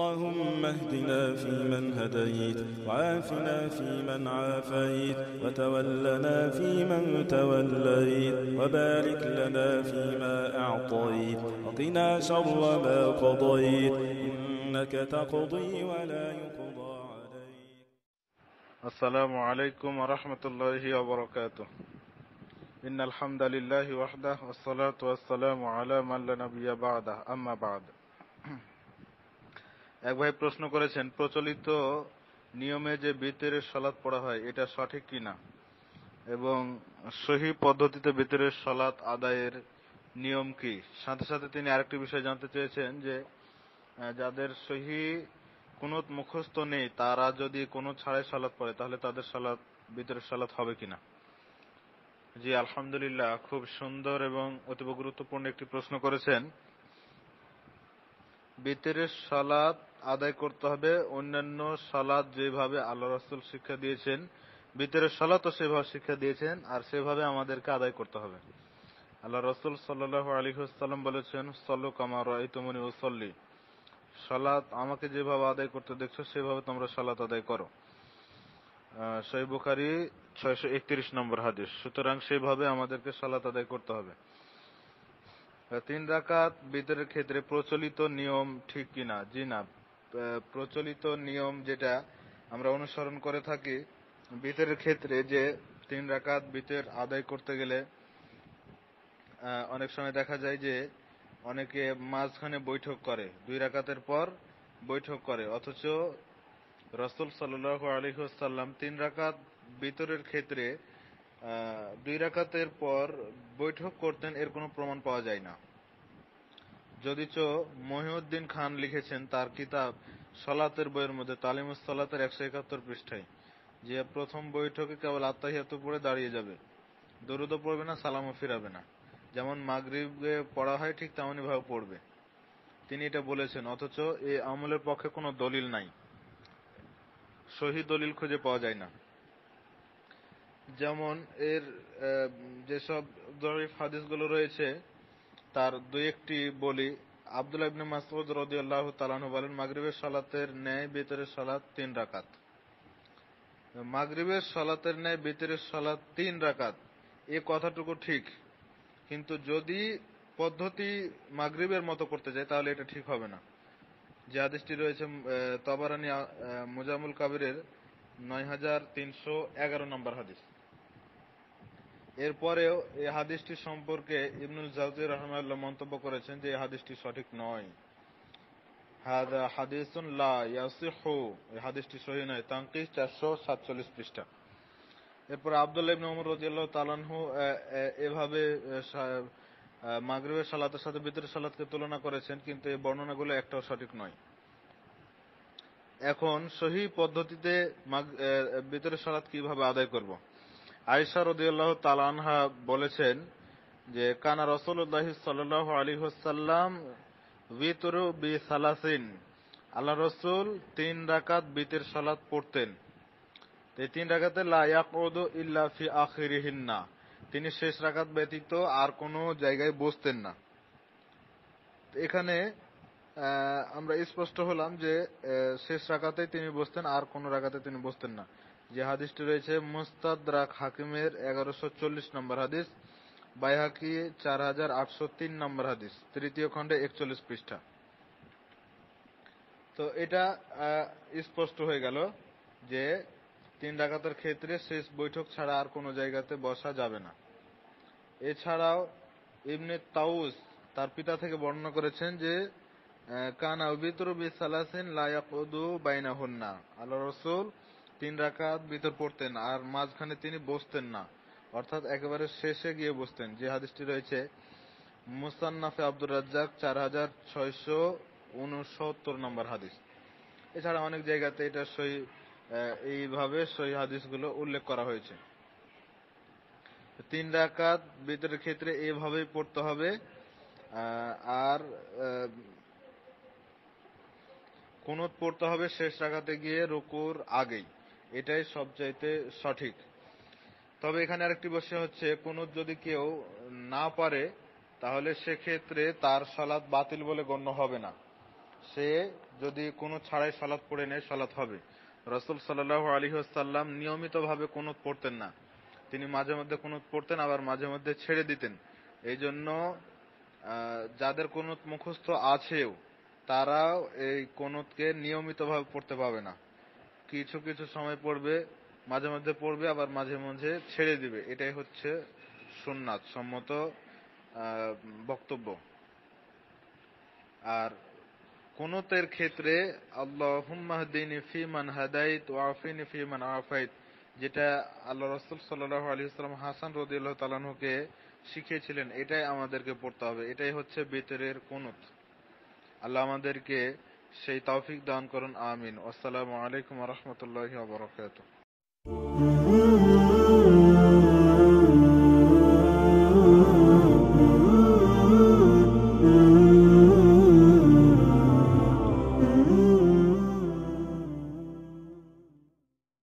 اللهم اهدنا فيمن هديت وعافنا فيمن عافيت وتولنا فيمن توليت وبارك لنا فيما أعطيت وقنا شر ما قضيت إنك تقضي ولا يقضى عليك السلام عليكم ورحمة الله وبركاته إن الحمد لله وحده والصلاة والسلام على من لا نبي بعده أما بعد এক ভাই প্রশ্ন করেছেন প্রচলিত নিয়মে যে বিতরের সলাদ পড়া হয় এটা সঠিক কিনা এবং সহি পদ্ধতিতে বিতরের সলাদ আদায়ের নিয়ম কি সাথে সাথে তিনি আরেকটি বিষয় জানতে চেয়েছেন যে যাদের সহি কোনো মুখস্থ নেই তারা যদি কোনো ছাড়াই সলাদ পড়ে তাহলে তাদের সলাদ ভিতরের সলাদ হবে কিনা জি আলহামদুলিল্লাহ খুব সুন্দর এবং অতীব গুরুত্বপূর্ণ একটি প্রশ্ন করেছেন বিতরের সালাত আদায় করতে হবে অন্যান্য সালাত যেভাবে আল্লাহ রাসুল শিক্ষা দিয়েছেন বিতরের সালাতও সেভাবে শিক্ষা দিয়েছেন আর সেভাবে আমাদেরকে আদায় করতে হবে আল্লাহ রসুল সাল্লাহ আলহিহাল্লাম বলেছেন সল্লু কামার ও সল্লি সালাত আমাকে যেভাবে আদায় করতে দেখছো সেভাবে তোমরা সালাত আদায় করো সই বুখারি ছয়শো নম্বর হাদিস সুতরাং সেভাবে আমাদেরকে সালাত আদায় করতে হবে তিন রাকাত বিতরের ক্ষেত্রে প্রচলিত নিয়ম ঠিক কিনা জি না প্রচলিত নিয়ম যেটা আমরা অনুসরণ করে থাকি বিতরের ক্ষেত্রে যে তিন রাকাত বিতের আদায় করতে গেলে অনেক সময় দেখা যায় যে অনেকে মাঝখানে বৈঠক করে দুই রাকাতের পর বৈঠক করে অথচ রসুল সাল্লাহ আলহিহাল্লাম তিন রাকাত বিতরের ক্ষেত্রে দুই রাকাতের পর বৈঠক করতেন এর কোনো প্রমাণ পাওয়া যায় না যদিচ মহিউদ্দিন খান লিখেছেন তার কিতাব সলাতের বইয়ের মধ্যে তালিমুস সলাতের একশো একাত্তর পৃষ্ঠায় যে প্রথম বৈঠকে কেবল আত্মাহিয়াত পড়ে দাঁড়িয়ে যাবে দরুদ পড়বে না সালামও ফিরাবে না যেমন মাগরীবে পড়া হয় ঠিক তেমনই ভাবে পড়বে তিনি এটা বলেছেন অথচ এ আমলের পক্ষে কোনো দলিল নাই সহি দলিল খুঁজে পাওয়া যায় না যেমন এর যেসব জরিফ হাদিসগুলো রয়েছে তার দুই একটি বলি আবদুল্লাহ ইবনে মাসউদ রাদিয়াল্লাহু তাআলা বলেন মাগরিবের সালাতের ন্যায় বেতরের সালাত তিন রাকাত মাগরিবের সালাতের ন্যায় বেতরের সালাত তিন রাকাত এ কথাটুকু ঠিক কিন্তু যদি পদ্ধতি মাগরিবের মতো করতে যায় তাহলে এটা ঠিক হবে না যে হাদিসটি রয়েছে তবারানি মুজামুল কাবিরের নয় নম্বর হাদিস এরপরেও এই হাদিসটি সম্পর্কে ইবনুল জাউজি রহমাল্লাহ মন্তব্য করেছেন যে এই হাদিসটি সঠিক নয় হাদা হাদিসুন লা ইয়াসিহু এই হাদিসটি নয় চারশো সাতচল্লিশ পৃষ্ঠা এরপর আবদুল্লাহ ইবনে ওমর রাদিয়াল্লাহু তাআলাহু এভাবে মাগরিবের সালাতের সাথে বিতরের সালাতকে তুলনা করেছেন কিন্তু এই বর্ণনাগুলো একটাও সঠিক নয় এখন সহি পদ্ধতিতে ভিতরে সালাত কিভাবে আদায় করব। আয়সা রদিয়াল্লাহ তালানহা বলেছেন যে কানা রসুল্লাহ সাল্লাহ আলী হাসাল্লাম ভিতরু বি সালাসিন আল্লাহ রসুল তিন রাকাত বিতের সালাত পড়তেন এই তিন রাকাতে লায়াকুদু ইল্লা ফি আখিরিহিন্না তিনি শেষ রাকাত ব্যতীত আর কোনো জায়গায় বসতেন না এখানে আমরা স্পষ্ট হলাম যে শেষ রাখাতে তিনি বসতেন আর কোন রাখাতে তিনি বসতেন না যে হাদিসটি রয়েছে রাখ হাকিমের এগারোশো চল্লিশ নম্বর হাদিস বাইহাকি চার হাজার আটশো তিন নম্বর হাদিস তৃতীয় খণ্ডে একচল্লিশ পৃষ্ঠা তো এটা স্পষ্ট হয়ে গেল যে তিন ডাকাতের ক্ষেত্রে শেষ বৈঠক ছাড়া আর কোন জায়গাতে বসা যাবে না এছাড়াও ইবনে তাউস তার পিতা থেকে বর্ণনা করেছেন যে কানা বিতর বি সালাসিন লায়াকুদু বাইনাহুন্না আল্লাহ রসুল তিন রাকাত ভিতর পড়তেন আর মাঝখানে তিনি বসতেন না অর্থাৎ একেবারে শেষে গিয়ে বসতেন যে হাদিসটি রয়েছে মুসান্নাফে আব্দুর রাজ্জাক চার হাজার ছয়শো উনসত্তর নম্বর হাদিস এছাড়া অনেক জায়গাতে এটা সই এইভাবে সই হাদিসগুলো উল্লেখ করা হয়েছে তিন রাকাত ভিতরের ক্ষেত্রে এভাবেই পড়তে হবে আর কুনুত পড়তে হবে শেষ রাখাতে গিয়ে রুকুর আগেই এটাই সবচাইতে সঠিক তবে এখানে আরেকটি বিষয় হচ্ছে কুনুত যদি কেউ না পারে তাহলে সেক্ষেত্রে তার সালাদ বাতিল বলে গণ্য হবে না সে যদি কোন ছাড়াই সালাদ পড়ে নেয় সালাদ হবে রসুল সাল্লাহ আলী নিয়মিত নিয়মিতভাবে কুনুত পড়তেন না তিনি মাঝে মধ্যে কুনুত পড়তেন আবার মাঝে মধ্যে ছেড়ে দিতেন এই জন্য যাদের কুনুত মুখস্থ আছেও তারাও এই কোনতকে নিয়মিতভাবে পড়তে পাবে না কিছু কিছু সময় পড়বে মাঝে মাঝে পড়বে আবার মাঝে মাঝে ছেড়ে দিবে এটাই হচ্ছে সুন্নাত সম্মত বক্তব্য আর কোনতের ক্ষেত্রে আল্লাহমাহদিন ফিমান হাদাইত ওয়াফিন ফিমান আফাইত যেটা আল্লাহ রসুল সাল্লাহ আলিয়াল্লাম হাসান রদিউল্লাহ তালানহকে শিখিয়েছিলেন এটাই আমাদেরকে পড়তে হবে এটাই হচ্ছে বেতরের কোনত আল্লাহ আমাদেরকে সেই তৌফিক দান করুন আমিন আসসালামু আলাইকুম রহমতুল্লাহ বরকাত